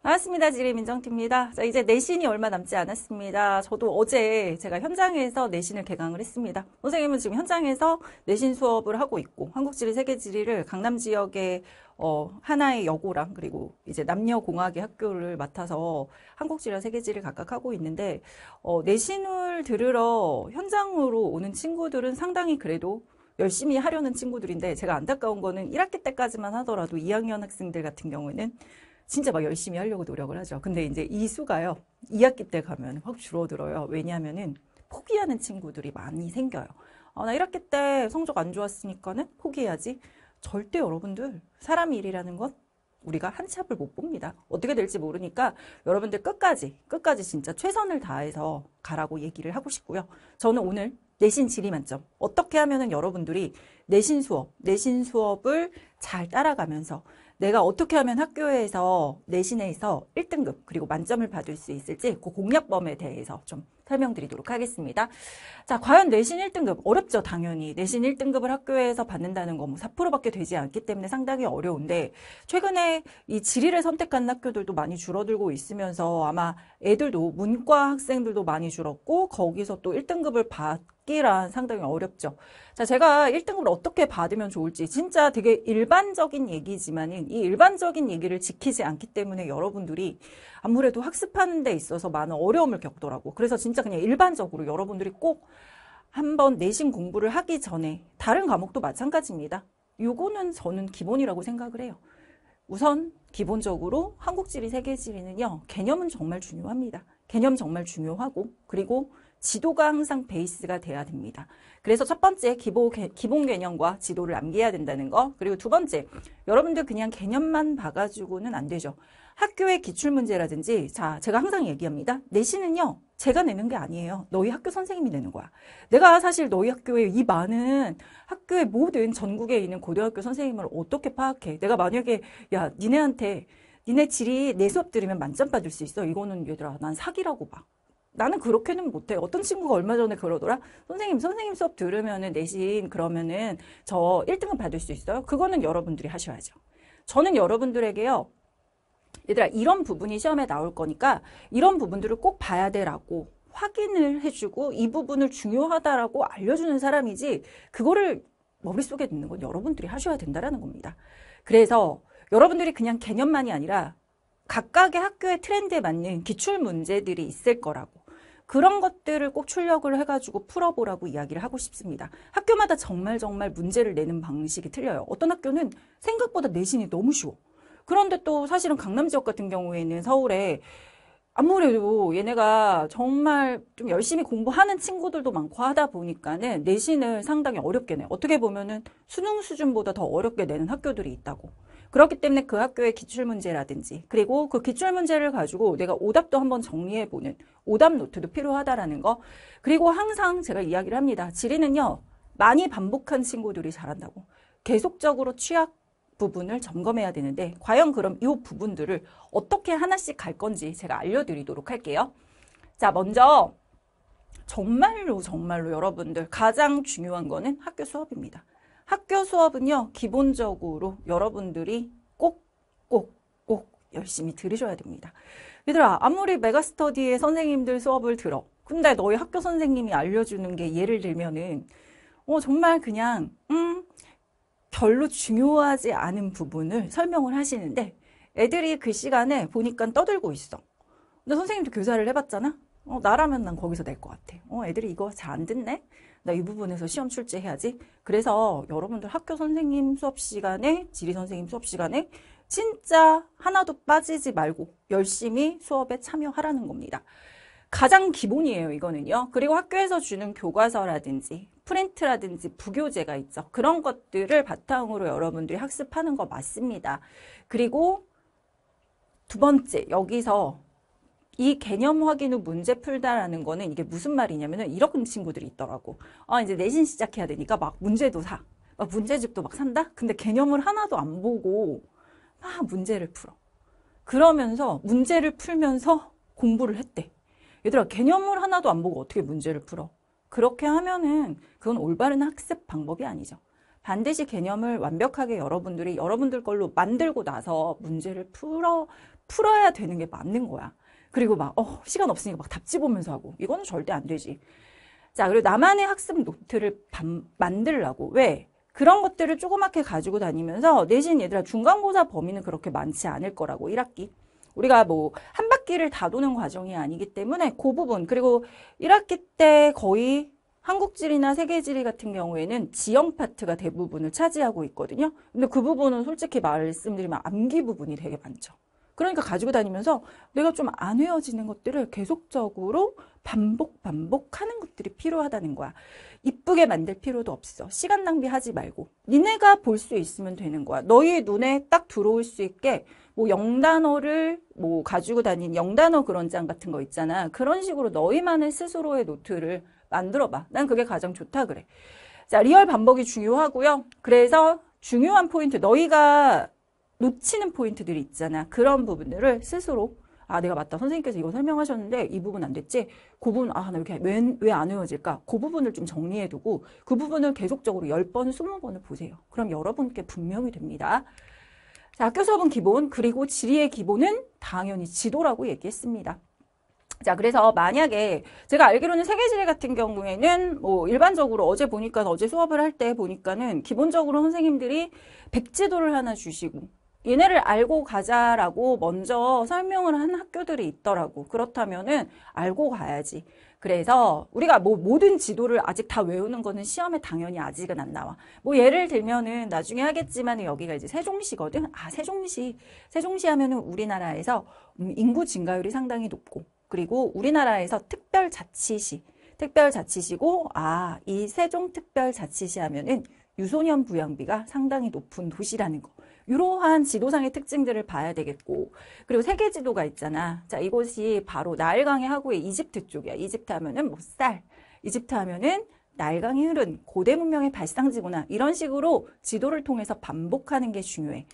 반갑습니다. 지리민정팀입니다. 자, 이제 내신이 얼마 남지 않았습니다. 저도 어제 제가 현장에서 내신을 개강을 했습니다. 선생님은 지금 현장에서 내신 수업을 하고 있고 한국지리 세계지리를 강남 지역의 어, 하나의 여고랑 그리고 이제 남녀공학의 학교를 맡아서 한국지리와 세계지를 리 각각 하고 있는데 어, 내신을 들으러 현장으로 오는 친구들은 상당히 그래도 열심히 하려는 친구들인데 제가 안타까운 거는 1학기 때까지만 하더라도 2학년 학생들 같은 경우에는 진짜 막 열심히 하려고 노력을 하죠. 근데 이제 이 수가요. 2학기 때 가면 확 줄어들어요. 왜냐하면은 포기하는 친구들이 많이 생겨요. 아, 나 1학기 때 성적 안 좋았으니까는 포기해야지. 절대 여러분들 사람 일이라는 건 우리가 한치 앞을 못 봅니다. 어떻게 될지 모르니까 여러분들 끝까지 끝까지 진짜 최선을 다해서 가라고 얘기를 하고 싶고요. 저는 오늘 내신 지리 만점 어떻게 하면은 여러분들이 내신 수업 내신 수업을 잘 따라가면서 내가 어떻게 하면 학교에서 내신에서 1등급 그리고 만점을 받을 수 있을지 그 공략범에 대해서 좀 설명드리도록 하겠습니다. 자, 과연 내신 1등급 어렵죠, 당연히. 내신 1등급을 학교에서 받는다는 거뭐 4%밖에 되지 않기 때문에 상당히 어려운데 최근에 이 지리를 선택한 학교들도 많이 줄어들고 있으면서 아마 애들도 문과 학생들도 많이 줄었고 거기서 또 1등급을 받기란 상당히 어렵죠. 자, 제가 1등급을 어떻게 받으면 좋을지 진짜 되게 일반적인 얘기지만은 이 일반적인 얘기를 지키지 않기 때문에 여러분들이 아무래도 학습하는 데 있어서 많은 어려움을 겪더라고. 그래서 진짜 진짜 그냥 일반적으로 여러분들이 꼭 한 번 내신 공부를 하기 전에 다른 과목도 마찬가지입니다. 요거는 저는 기본이라고 생각을 해요. 우선 기본적으로 한국지리, 세계지리는요. 개념은 정말 중요합니다. 개념 정말 중요하고 그리고 지도가 항상 베이스가 돼야 됩니다. 그래서 첫 번째 기본, 기본 개념과 지도를 남겨야 된다는 거 그리고 두 번째 여러분들 그냥 개념만 봐가지고는 안 되죠. 학교의 기출문제라든지 자 제가 항상 얘기합니다. 내신은요. 제가 내는 게 아니에요. 너희 학교 선생님이 내는 거야. 내가 사실 너희 학교에이 많은 학교의 모든 전국에 있는 고등학교 선생님을 어떻게 파악해? 내가 만약에 야 니네한테 니네 질이 내 수업 들으면 만점 받을 수 있어. 이거는 얘들아 난 사기라고 봐. 나는 그렇게는 못해. 어떤 친구가 얼마 전에 그러더라. 선생님, 선생님 수업 들으면은 내신 그러면은 저 1등은 받을 수 있어요? 그거는 여러분들이 하셔야죠. 저는 여러분들에게요. 얘들아 이런 부분이 시험에 나올 거니까 이런 부분들을 꼭 봐야 되라고 확인을 해주고 이 부분을 중요하다라고 알려주는 사람이지 그거를 머릿속에 듣는건 여러분들이 하셔야 된다라는 겁니다. 그래서 여러분들이 그냥 개념만이 아니라 각각의 학교의 트렌드에 맞는 기출 문제들이 있을 거라고 그런 것들을 꼭 출력을 해가지고 풀어보라고 이야기를 하고 싶습니다. 학교마다 정말 정말 문제를 내는 방식이 틀려요. 어떤 학교는 생각보다 내신이 너무 쉬워. 그런데 또 사실은 강남 지역 같은 경우에는 서울에 아무래도 얘네가 정말 좀 열심히 공부하는 친구들도 많고 하다 보니까는 내신을 상당히 어렵게 내 어떻게 보면은 수능 수준보다 더 어렵게 내는 학교들이 있다고. 그렇기 때문에 그 학교의 기출문제라든지 그리고 그 기출문제를 가지고 내가 오답도 한번 정리해보는 오답 노트도 필요하다라는 거 그리고 항상 제가 이야기를 합니다. 지리는요 많이 반복한 친구들이 잘한다고 계속적으로 취약 부분을 점검해야 되는데 과연 그럼 이 부분들을 어떻게 하나씩 갈 건지 제가 알려드리도록 할게요. 자 먼저 정말로 정말로 여러분들 가장 중요한 거는 학교 수업입니다. 학교 수업은요 기본적으로 여러분들이 꼭 꼭 꼭 열심히 들으셔야 됩니다. 얘들아 아무리 메가스터디의 선생님들 수업을 들어 근데 너희 학교 선생님이 알려주는 게 예를 들면은 어 정말 그냥 음 별로 중요하지 않은 부분을 설명을 하시는데 애들이 그 시간에 보니까 떠들고 있어. 근데 선생님도 교사를 해봤잖아? 어, 나라면 난 거기서 낼 것 같아. 어, 애들이 이거 잘 안 듣네? 나 이 부분에서 시험 출제해야지. 그래서 여러분들 학교 선생님 수업 시간에, 지리 선생님 수업 시간에 진짜 하나도 빠지지 말고 열심히 수업에 참여하라는 겁니다. 가장 기본이에요, 이거는요. 그리고 학교에서 주는 교과서라든지 프린트라든지 부교재가 있죠. 그런 것들을 바탕으로 여러분들이 학습하는 거 맞습니다. 그리고 두 번째, 여기서 이 개념 확인 후 문제 풀다라는 거는 이게 무슨 말이냐면은 이런 친구들이 있더라고. 아, 이제 내신 시작해야 되니까 막 문제도 사. 막 문제집도 막 산다? 근데 개념을 하나도 안 보고 막 문제를 풀어. 그러면서 문제를 풀면서 공부를 했대. 얘들아, 개념을 하나도 안 보고 어떻게 문제를 풀어? 그렇게 하면은 그건 올바른 학습 방법이 아니죠. 반드시 개념을 완벽하게 여러분들이 여러분들 걸로 만들고 나서 문제를 풀어 풀어야 되는 게 맞는 거야. 그리고 막 어, 시간 없으니까 막 답지 보면서 하고 이거는 절대 안 되지. 자, 그리고 나만의 학습 노트를 만들라고 왜? 그런 것들을 조그맣게 가지고 다니면서 내신 얘들아 중간고사 범위는 그렇게 많지 않을 거라고 1학기 우리가 뭐 한 바퀴를 다 도는 과정이 아니기 때문에 그 부분 그리고 1학기 때 거의 한국지리나 세계지리 같은 경우에는 지형 파트가 대부분을 차지하고 있거든요. 근데 그 부분은 솔직히 말씀드리면 암기 부분이 되게 많죠. 그러니까 가지고 다니면서 내가 좀안 헤어지는 것들을 계속적으로 반복 반복하는 것들이 필요하다는 거야. 이쁘게 만들 필요도 없어. 시간 낭비하지 말고 니네가 볼 수 있으면 되는 거야. 너희 눈에 딱 들어올 수 있게 뭐 영단어를 뭐 가지고 다닌 영단어 그런장 같은 거 있잖아. 그런 식으로 너희만의 스스로의 노트를 만들어봐. 난 그게 가장 좋다 그래. 자, 리얼 반복이 중요하고요. 그래서 중요한 포인트, 너희가 놓치는 포인트들이 있잖아. 그런 부분들을 스스로 아 내가 맞다 선생님께서 이거 설명하셨는데 이 부분 안 됐지 그 부분 아나 이렇게 왜안 외워질까 그 부분을 좀 정리해두고 그 부분을 계속적으로 1 0번2 0 번을 보세요 그럼 여러분께 분명히 됩니다 자, 학교 수업은 기본, 그리고 지리의 기본은 당연히 지도라고 얘기했습니다. 자, 그래서 만약에 제가 알기로는 세계지리 같은 경우에는 뭐 일반적으로 어제 보니까 어제 수업을 할 때 보니까는 기본적으로 선생님들이 백지도를 하나 주시고 얘네를 알고 가자라고 먼저 설명을 한 학교들이 있더라고. 그렇다면은 알고 가야지. 그래서 우리가 뭐 모든 지도를 아직 다 외우는 거는 시험에 당연히 아직은 안 나와. 뭐 예를 들면은 나중에 하겠지만 여기가 이제 세종시거든. 아 세종시 세종시 하면은 우리나라에서 음, 인구 증가율이 상당히 높고 그리고 우리나라에서 특별자치시 특별자치시고 아 이 세종특별자치시 하면은 유소년 부양비가 상당히 높은 도시라는 거. 이러한 지도상의 특징들을 봐야 되겠고 그리고 세계 지도가 있잖아. 자 이곳이 바로 나일강의 하구의 이집트 쪽이야. 이집트 하면은 뭐 쌀, 이집트 하면은 날강이 흐른 고대 문명의 발상지구나 이런 식으로 지도를 통해서 반복하는 게 중요해.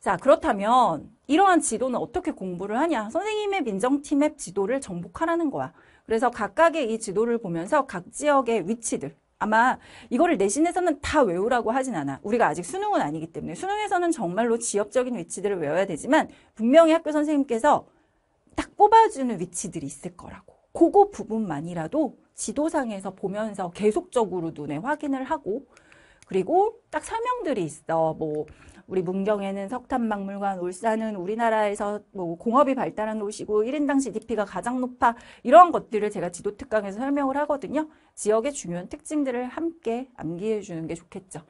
자 그렇다면 이러한 지도는 어떻게 공부를 하냐? 선생님의 민정팀 앱 지도를 정복하라는 거야. 그래서 각각의 이 지도를 보면서 각 지역의 위치들 아마 이거를 내신에서는 다 외우라고 하진 않아. 우리가 아직 수능은 아니기 때문에 수능에서는 정말로 지역적인 위치들을 외워야 되지만 분명히 학교 선생님께서 딱 뽑아주는 위치들이 있을 거라고. 그거 부분만이라도 지도상에서 보면서 계속적으로 눈에 확인을 하고 그리고 딱 설명들이 있어. 뭐 우리 문경에는 석탄박물관, 울산은 우리나라에서 뭐 공업이 발달한 곳이고 1인당 GDP가 가장 높아 이런 것들을 제가 지도 특강에서 설명을 하거든요. 지역의 중요한 특징들을 함께 암기해 주는 게 좋겠죠.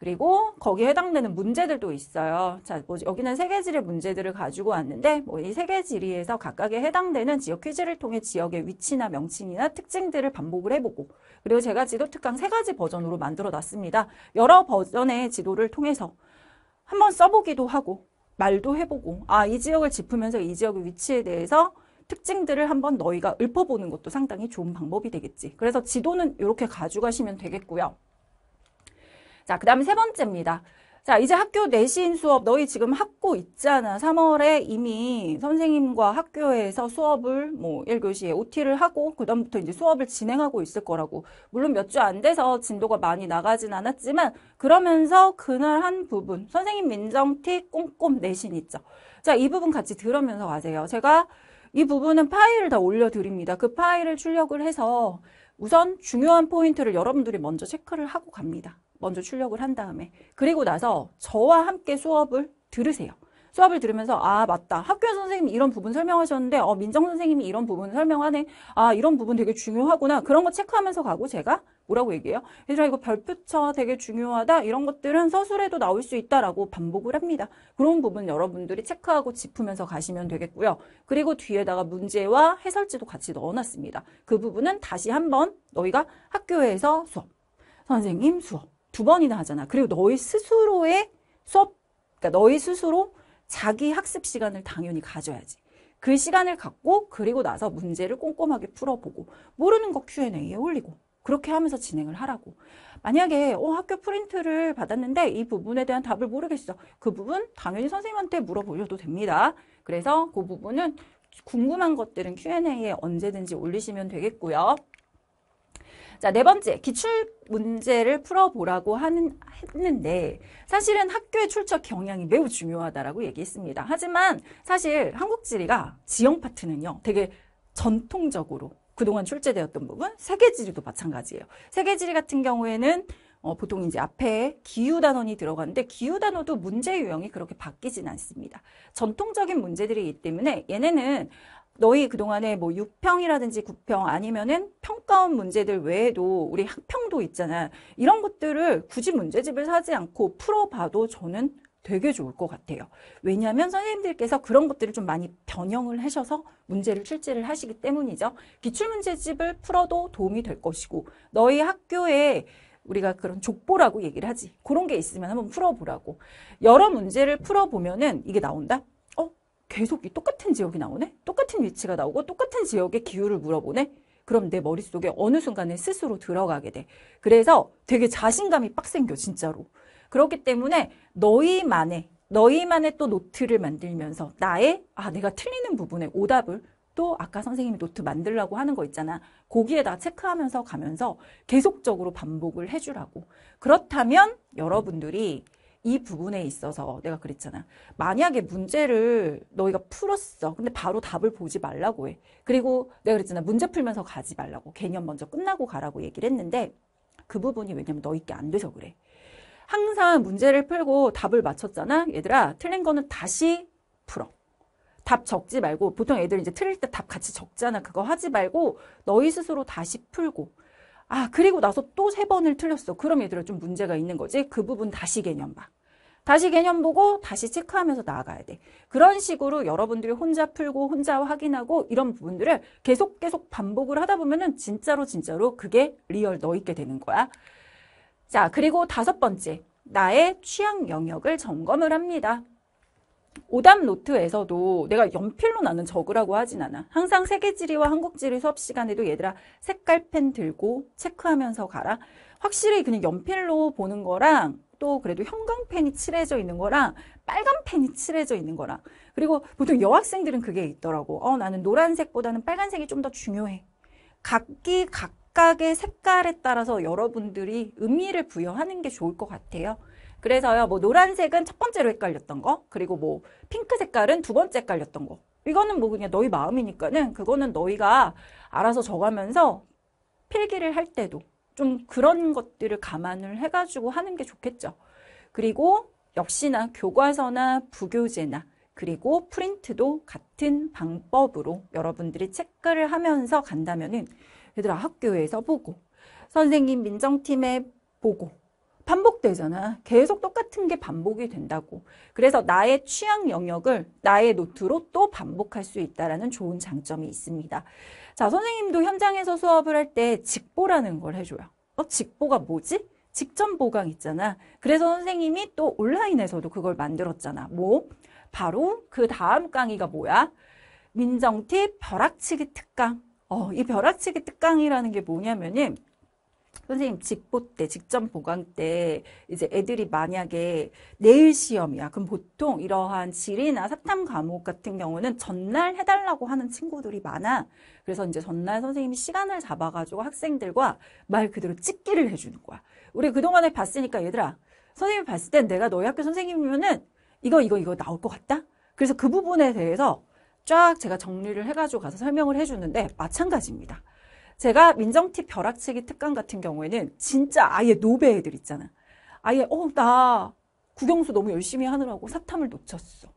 그리고 거기에 해당되는 문제들도 있어요. 자, 뭐 여기는 세계지리 문제들을 가지고 왔는데 뭐 이 세계지리에서 각각에 해당되는 지역 퀴즈를 통해 지역의 위치나 명칭이나 특징들을 반복을 해보고 그리고 제가 지도 특강 세 가지 버전으로 만들어 놨습니다. 여러 버전의 지도를 통해서 한번 써보기도 하고 말도 해보고 아 이 지역을 짚으면서 이 지역의 위치에 대해서 특징들을 한번 너희가 읊어보는 것도 상당히 좋은 방법이 되겠지. 그래서 지도는 이렇게 가져가시면 되겠고요. 자, 그 다음에 세 번째입니다. 자, 이제 학교 내신 수업, 너희 지금 하고 있잖아. 3월에 이미 선생님과 학교에서 수업을 뭐 1교시에 OT를 하고, 그다음부터 이제 수업을 진행하고 있을 거라고. 물론 몇 주 안 돼서 진도가 많이 나가진 않았지만, 그러면서 그날 한 부분, 선생님 민정티 꼼꼼 내신 있죠. 자, 이 부분 같이 들으면서 가세요. 제가 이 부분은 파일을 다 올려드립니다. 그 파일을 출력을 해서 우선 중요한 포인트를 여러분들이 먼저 체크를 하고 갑니다. 먼저 출력을 한 다음에 그리고 나서 저와 함께 수업을 들으세요. 수업을 들으면서 아 맞다 학교 선생님이 이런 부분 설명하셨는데 어 민정 선생님이 이런 부분 설명하네 아 이런 부분 되게 중요하구나 그런 거 체크하면서 가고 제가 뭐라고 얘기해요 얘들아 이거 별표처 되게 중요하다 이런 것들은 서술에도 나올 수 있다라고 반복을 합니다 그런 부분 여러분들이 체크하고 짚으면서 가시면 되겠고요 그리고 뒤에다가 문제와 해설지도 같이 넣어놨습니다 그 부분은 다시 한번 너희가 학교에서 수업 선생님 수업 두 번이나 하잖아. 그리고 너희 스스로의 수업, 그러니까 너희 스스로 자기 학습 시간을 당연히 가져야지. 그 시간을 갖고 그리고 나서 문제를 꼼꼼하게 풀어보고 모르는 거 Q&A에 올리고 그렇게 하면서 진행을 하라고. 만약에 어, 학교 프린트를 받았는데 이 부분에 대한 답을 모르겠어. 그 부분 당연히 선생님한테 물어보셔도 됩니다. 그래서 그 부분은 궁금한 것들은 Q&A에 언제든지 올리시면 되겠고요. 자, 네 번째, 기출 문제를 풀어보라고 하는, 했는데, 사실은 학교의 출처 경향이 매우 중요하다라고 얘기했습니다. 하지만 사실 한국 지리가 지형 파트는요, 되게 전통적으로 그동안 출제되었던 부분, 세계 지리도 마찬가지예요. 세계 지리 같은 경우에는 어, 보통 이제 앞에 기후 단원이 들어가는데 기후 단원도 문제 유형이 그렇게 바뀌진 않습니다. 전통적인 문제들이기 때문에 얘네는 너희 그동안에 뭐 6평이라든지 9평 아니면은 평가원 문제들 외에도 우리 학평도 있잖아. 이런 것들을 굳이 문제집을 사지 않고 풀어봐도 저는 되게 좋을 것 같아요. 왜냐하면 선생님들께서 그런 것들을 좀 많이 변형을 하셔서 문제를 출제를 하시기 때문이죠. 기출문제집을 풀어도 도움이 될 것이고 너희 학교에 우리가 그런 족보라고 얘기를 하지. 그런 게 있으면 한번 풀어보라고. 여러 문제를 풀어보면은 이게 나온다? 계속 이 똑같은 지역이 나오네? 똑같은 위치가 나오고 똑같은 지역의 기후를 물어보네? 그럼 내 머릿속에 어느 순간에 스스로 들어가게 돼. 그래서 되게 자신감이 빡 생겨, 진짜로. 그렇기 때문에 너희만의, 너희만의 또 노트를 만들면서 나의, 아, 내가 틀리는 부분에 오답을 또 아까 선생님이 노트 만들라고 하는 거 있잖아. 거기에다 체크하면서 가면서 계속적으로 반복을 해주라고. 그렇다면 여러분들이 이 부분에 있어서 내가 그랬잖아. 만약에 문제를 너희가 풀었어. 근데 바로 답을 보지 말라고 해. 그리고 내가 그랬잖아. 문제 풀면서 가지 말라고. 개념 먼저 끝나고 가라고 얘기를 했는데 그 부분이 왜냐면 너희께 안 돼서 그래. 항상 문제를 풀고 답을 맞췄잖아. 얘들아, 틀린 거는 다시 풀어. 답 적지 말고 보통 애들 이제 틀릴 때 답 같이 적잖아. 그거 하지 말고 너희 스스로 다시 풀고 아, 그리고 나서 또 세 번을 틀렸어. 그럼 얘들아 좀 문제가 있는 거지. 그 부분 다시 개념 봐. 다시 개념 보고 다시 체크하면서 나아가야 돼. 그런 식으로 여러분들이 혼자 풀고 혼자 확인하고 이런 부분들을 계속 계속 반복을 하다 보면은 진짜로 진짜로 그게 리얼 너 있게 되는 거야. 자, 그리고 다섯 번째. 나의 취향 영역을 점검을 합니다. 오답 노트에서도 내가 연필로 나는 적으라고 하진 않아. 항상 세계지리와 한국지리 수업 시간에도 얘들아 색깔펜 들고 체크하면서 가라. 확실히 그냥 연필로 보는 거랑 또 그래도 형광펜이 칠해져 있는 거랑 빨간 펜이 칠해져 있는 거랑 그리고 보통 여학생들은 그게 있더라고. 어 나는 노란색보다는 빨간색이 좀 더 중요해. 각기 각각의 색깔에 따라서 여러분들이 의미를 부여하는 게 좋을 것 같아요. 그래서요, 뭐 노란색은 첫 번째로 헷갈렸던 거, 그리고 뭐 핑크 색깔은 두 번째 헷갈렸던 거. 이거는 뭐 그냥 너희 마음이니까는 그거는 너희가 알아서 정하면서 필기를 할 때도 좀 그런 것들을 감안을 해가지고 하는 게 좋겠죠. 그리고 역시나 교과서나 부교재나 그리고 프린트도 같은 방법으로 여러분들이 체크를 하면서 간다면은 얘들아 학교에서 보고 선생님 민정팀에 보고 반복되잖아. 계속 똑같은 게 반복이 된다고. 그래서 나의 취향 영역을 나의 노트로 또 반복할 수 있다라는 좋은 장점이 있습니다. 자, 선생님도 현장에서 수업을 할 때 직보라는 걸 해줘요. 어, 직보가 뭐지? 직전 보강 있잖아. 그래서 선생님이 또 온라인에서도 그걸 만들었잖아. 뭐? 바로 그 다음 강의가 뭐야? 민정팁 벼락치기 특강. 어, 이 벼락치기 특강이라는 게 뭐냐면은 선생님 직보 때, 직전 보강 때 이제 애들이 만약에 내일 시험이야. 그럼 보통 이러한 지리나 사탐 과목 같은 경우는 전날 해달라고 하는 친구들이 많아. 그래서 이제 전날 선생님이 시간을 잡아가지고 학생들과 말 그대로 찍기를 해주는 거야. 우리 그동안에 봤으니까 얘들아, 선생님이 봤을 땐 내가 너희 학교 선생님이면은 이거, 이거, 이거 나올 것 같다? 그래서 그 부분에 대해서 쫙 제가 정리를 해가지고 가서 설명을 해주는데 마찬가지입니다. 제가 민정팁 벼락치기 특강 같은 경우에는 진짜 아예 노배 애들 있잖아. 아예 어나구경수 너무 열심히 하느라고 사탐을 놓쳤어.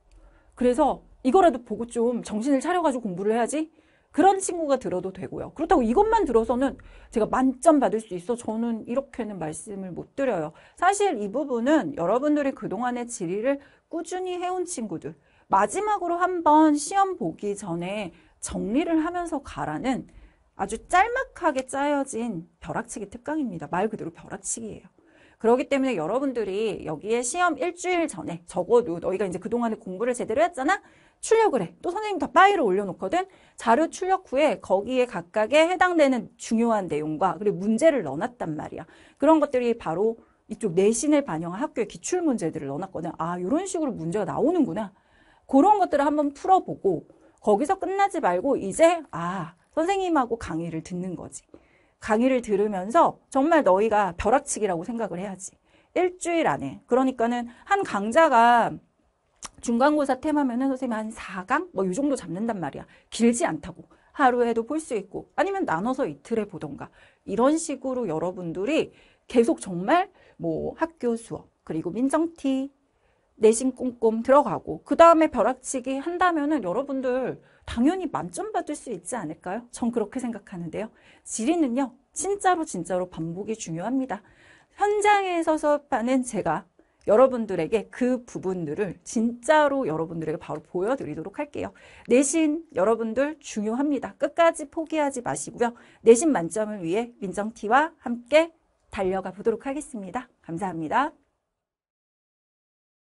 그래서 이거라도 보고 좀 정신을 차려가지고 공부를 해야지. 그런 친구가 들어도 되고요. 그렇다고 이것만 들어서는 제가 만점 받을 수 있어 저는 이렇게는 말씀을 못 드려요. 사실 이 부분은 여러분들이 그동안의 질의를 꾸준히 해온 친구들 마지막으로 한번 시험 보기 전에 정리를 하면서 가라는 아주 짤막하게 짜여진 벼락치기 특강입니다. 말 그대로 벼락치기예요. 그렇기 때문에 여러분들이 여기에 시험 일주일 전에 적어도 너희가 이제 그동안에 공부를 제대로 했잖아? 출력을 해. 또 선생님 다 파일을 올려놓거든? 자료 출력 후에 거기에 각각에 해당되는 중요한 내용과 그리고 문제를 넣어놨단 말이야. 그런 것들이 바로 이쪽 내신을 반영한 학교의 기출 문제들을 넣어놨거든. 아, 이런 식으로 문제가 나오는구나. 그런 것들을 한번 풀어보고 거기서 끝나지 말고 이제 아, 선생님하고 강의를 듣는 거지. 강의를 들으면서 정말 너희가 벼락치기라고 생각을 해야지. 일주일 안에. 그러니까는 한 강자가 중간고사 템하면은 선생님 한 4강? 뭐 이 정도 잡는단 말이야. 길지 않다고. 하루에도 볼 수 있고 아니면 나눠서 이틀에 보던가 이런 식으로 여러분들이 계속 정말 뭐 학교 수업 그리고 민정티 내신 꼼꼼 들어가고 그 다음에 벼락치기 한다면은 여러분들 당연히 만점 받을 수 있지 않을까요? 전 그렇게 생각하는데요. 지리는요. 진짜로 진짜로 반복이 중요합니다. 현장에 서서 하는 제가 여러분들에게 그 부분들을 진짜로 여러분들에게 바로 보여드리도록 할게요. 내신 여러분들 중요합니다. 끝까지 포기하지 마시고요. 내신 만점을 위해 민정티와 함께 달려가 보도록 하겠습니다. 감사합니다.